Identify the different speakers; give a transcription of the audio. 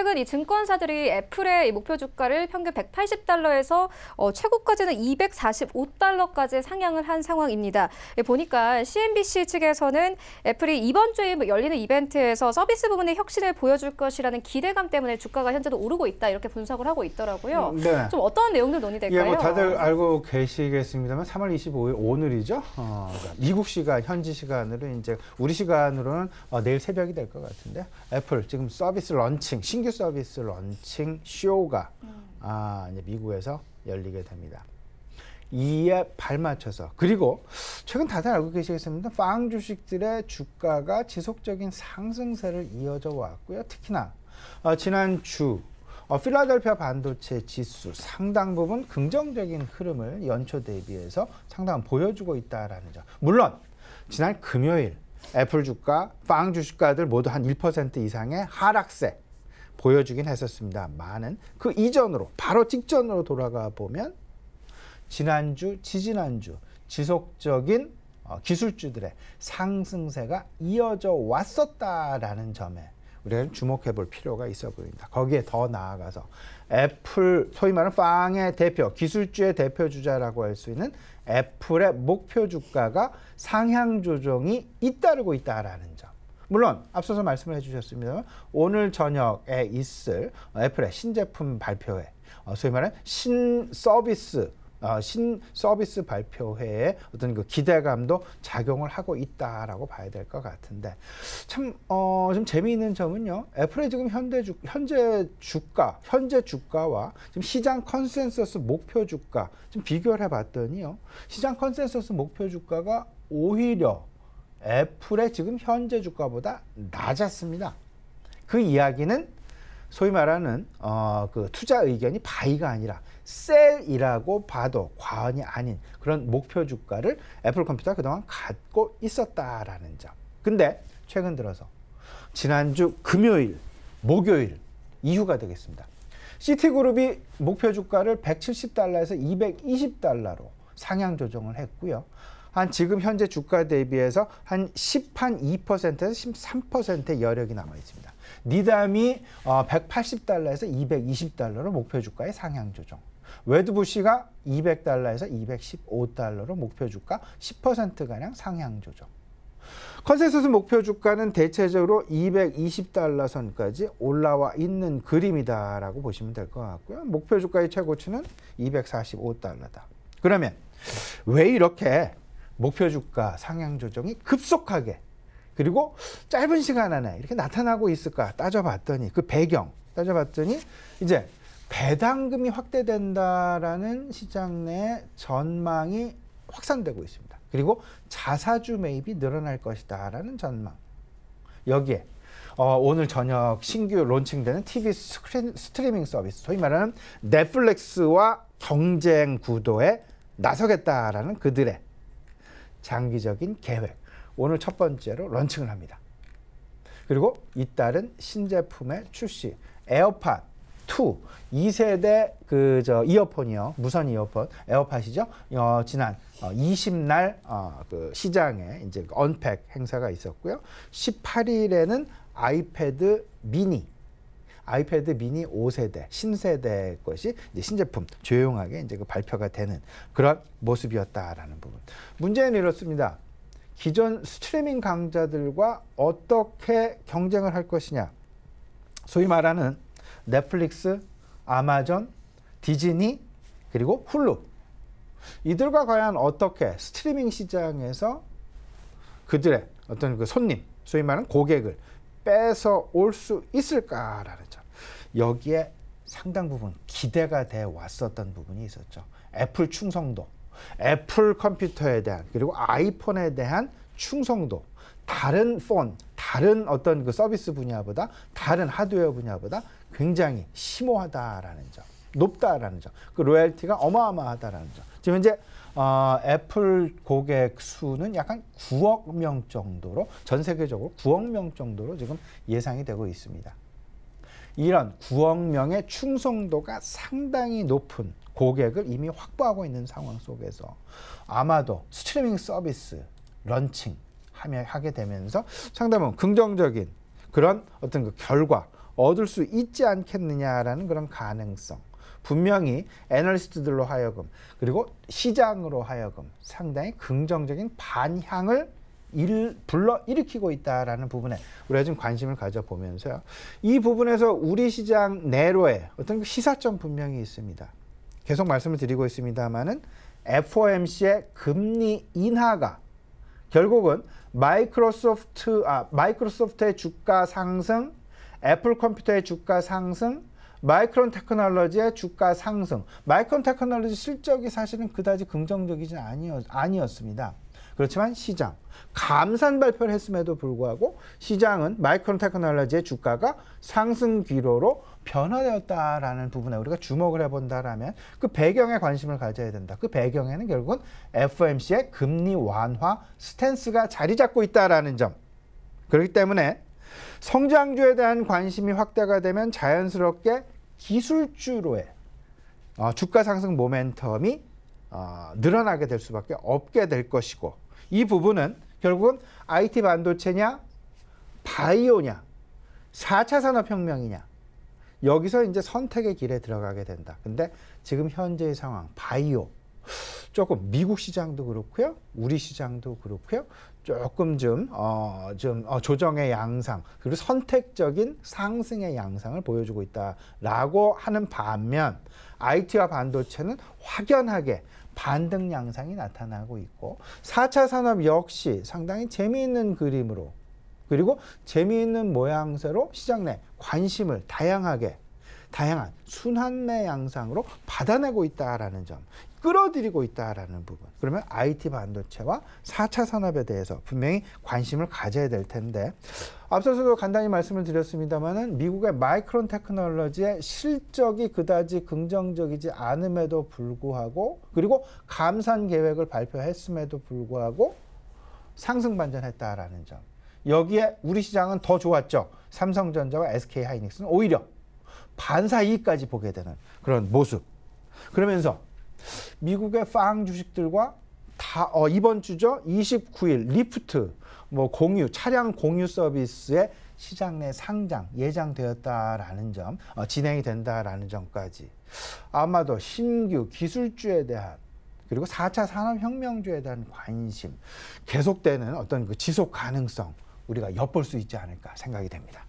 Speaker 1: 최근 이 증권사들이 애플의 목표 주가를 평균 180달러에서 어, 최고까지는 245달러까지 상향을 한 상황입니다. 예, 보니까 CNBC 측에서는 애플이 이번 주에 뭐 열리는 이벤트에서 서비스 부분의 혁신을 보여줄 것이라는 기대감 때문에 주가가 현재도 오르고 있다 이렇게 분석을 하고 있더라고요. 음, 네. 좀 어떤 내용들 논의될까요? 예, 뭐 다들 알고 계시겠습니다만 3월 25일 오늘이죠. 어, 그러니까 미국 시간 현지 시간으로 이제 우리 시간으로는 어, 내일 새벽이 될 것 같은데 애플 지금 서비스 런칭 신규 신규 서비스 런칭 쇼가 음. 아, 이제 미국에서 열리게 됩니다. 이에 발맞춰서 그리고 최근 다들 알고 계시겠습니다. 빵 주식들의 주가가 지속적인 상승세를 이어져 왔고요. 특히나 어, 지난 주 어, 필라델피아 반도체 지수 상당 부분 긍정적인 흐름을 연초 대비해서 상당 보여주고 있다라는 점. 물론 지난 금요일 애플 주가, 빵 주식가들 모두 한 1% 이상의 하락세 보여주긴 했었습니다만은 그 이전으로 바로 직전으로 돌아가 보면 지난주, 지지난주 지속적인 어, 기술주들의 상승세가 이어져 왔었다라는 점에 우리는 주목해 볼 필요가 있어 보입니다. 거기에 더 나아가서 애플, 소위 말하는 빵의 대표, 기술주의 대표 주자라고 할 수 있는 애플의 목표 주가가 상향 조정이 잇따르고 있다라는 점. 물론 앞서서 말씀을 해주셨습니다. 오늘 저녁에 있을 애플의 신제품 발표회, 어, 소위 말하는 신 서비스 어, 신 서비스 발표회에 어떤 그 기대감도 작용을 하고 있다라고 봐야 될 것 같은데 참좀 어, 재미있는 점은요 애플의 지금 현대 주, 현재 주가 현재 주가와 지금 시장 컨센서스 목표 주가 좀 비교를 해봤더니요 시장 컨센서스 목표 주가가 오히려 애플의 지금 현재 주가보다 낮았습니다. 그 이야기는 소위 말하는 어, 그 투자 의견이 바이가 아니라 셀이라고 봐도 과언이 아닌 그런 목표 주가를 애플 컴퓨터가 그동안 갖고 있었다라는 점. 근데 최근 들어서 지난주 금요일, 목요일 이후가 되겠습니다. 시티그룹이 목표 주가를 170달러에서 220달러로 상향 조정을 했고요. 한 지금 현재 주가 대비해서 한 10한 2%에서 13%의 여력이 남아 있습니다. 니담이 180달러에서 어, 220달러로 목표 주가의 상향 조정. 웨드부시가 200달러에서 215달러로 목표 주가 10%가량 상향 조정. 컨센서스 목표 주가는 대체적으로 220달러 선까지 올라와 있는 그림이다라고 보시면 될 것 같고요. 목표 주가의 최고치는 245달러다. 그러면 왜 이렇게 목표 주가 상향 조정이 급속하게 그리고 짧은 시간 안에 이렇게 나타나고 있을까 따져봤더니 그 배경 따져봤더니 이제 배당금이 확대된다라는 시장 내 전망이 확산되고 있습니다. 그리고 자사주 매입이 늘어날 것이다라는 전망. 여기에 어, 오늘 저녁 신규 론칭되는 TV 스크린, 스트리밍 서비스, 소위 말하는 넷플릭스와 경쟁 구도에 나서겠다라는 그들의 장기적인 계획. 오늘 첫 번째로 런칭을 합니다. 그리고 이달은 신제품의 출시. 에어팟 2 2세대 그 저 이어폰이요. 무선 이어폰. 에어팟이죠. 어, 지난 20날 어, 어, 그 시장에 이제 언팩 행사가 있었고요. 18일에는 아이패드 미니 아이패드 미니 5세대 신세대 것이 이제 신제품 조용하게 이제 그 발표가 되는 그런 모습이었다라는 부분. 문제는 이렇습니다. 기존 스트리밍 강자들과 어떻게 경쟁을 할 것이냐. 소위 말하는 넷플릭스, 아마존, 디즈니, 그리고 훌루. 이들과 과연 어떻게 스트리밍 시장에서 그들의 어떤 그 손님, 소위 말하는 고객을 빼서 올 수 있을까라는 여기에 상당 부분 기대가 돼 왔었던 부분이 있었죠. 애플 충성도, 애플 컴퓨터에 대한 그리고 아이폰에 대한 충성도, 다른 폰, 다른 어떤 그 서비스 분야보다 다른 하드웨어 분야보다 굉장히 심오하다라는 점, 높다라는 점, 그 로열티가 어마어마하다라는 점. 지금 현재 어, 애플 고객 수는 약간 9억 명 정도로 전 세계적으로 9억 명 정도로 지금 예상이 되고 있습니다. 이런 9억 명의 충성도가 상당히 높은 고객을 이미 확보하고 있는 상황 속에서 아마도 스트리밍 서비스 런칭 하게 되면서 상당히 긍정적인 그런 어떤 그 결과 얻을 수 있지 않겠느냐라는 그런 가능성 분명히 애널리스트들로 하여금 그리고 시장으로 하여금 상당히 긍정적인 반향을 일, 불러 일으키고 있다라는 부분에 우리가 좀 관심을 가져보면서요. 이 부분에서 우리 시장 내로의 어떤 그 시사점 분명히 있습니다. 계속 말씀을 드리고 있습니다만은 FOMC의 금리 인하가 결국은 마이크로소프트 아 마이크로소프트의 주가 상승, 애플 컴퓨터의 주가 상승, 마이크론 테크놀로지의 주가 상승. 마이크론 테크놀로지 실적이 사실은 그다지 긍정적이지 아니었, 아니었습니다. 그렇지만 시장 감산 발표를 했음에도 불구하고 시장은 마이크론 테크놀로지의 주가가 상승 기로로 변화되었다라는 부분에 우리가 주목을 해본다라면 그 배경에 관심을 가져야 된다. 그 배경에는 결국은 FOMC의 금리 완화 스탠스가 자리 잡고 있다라는 점. 그렇기 때문에 성장주에 대한 관심이 확대가 되면 자연스럽게 기술주로의 어, 주가 상승 모멘텀이 어, 늘어나게 될 수밖에 없게 될 것이고 이 부분은 결국은 IT 반도체냐 바이오냐 4차 산업혁명이냐 여기서 이제 선택의 길에 들어가게 된다. 근데 지금 현재의 상황 바이오 조금 미국 시장도 그렇고요. 우리 시장도 그렇고요. 조금 좀, 어, 좀 어, 조정의 양상 그리고 선택적인 상승의 양상을 보여주고 있다라고 하는 반면 IT와 반도체는 확연하게 반등 양상이 나타나고 있고 4차 산업 역시 상당히 재미있는 그림으로 그리고 재미있는 모양새로 시장 내 관심을 다양하게 다양한 순환매 양상으로 받아내고 있다라는 점. 끌어들이고 있다라는 부분. 그러면 IT 반도체와 4차 산업에 대해서 분명히 관심을 가져야 될 텐데 앞서서도 간단히 말씀을 드렸습니다만은 미국의 마이크론 테크놀로지의 실적이 그다지 긍정적이지 않음에도 불구하고 그리고 감산 계획을 발표했음에도 불구하고 상승 반전했다라는 점. 여기에 우리 시장은 더 좋았죠. 삼성전자와 SK 하이닉스는 오히려 반사 이익까지 보게 되는 그런 모습. 그러면서 미국의 빵 주식들과 다 어, 이번 주죠 29일 리프트 뭐 공유 차량 공유 서비스의 시장 내 상장 예정되었다라는 점 어, 진행이 된다라는 점까지 아마도 신규 기술주에 대한 그리고 4차 산업혁명주에 대한 관심 계속되는 어떤 그 지속 가능성 우리가 엿볼 수 있지 않을까 생각이 됩니다.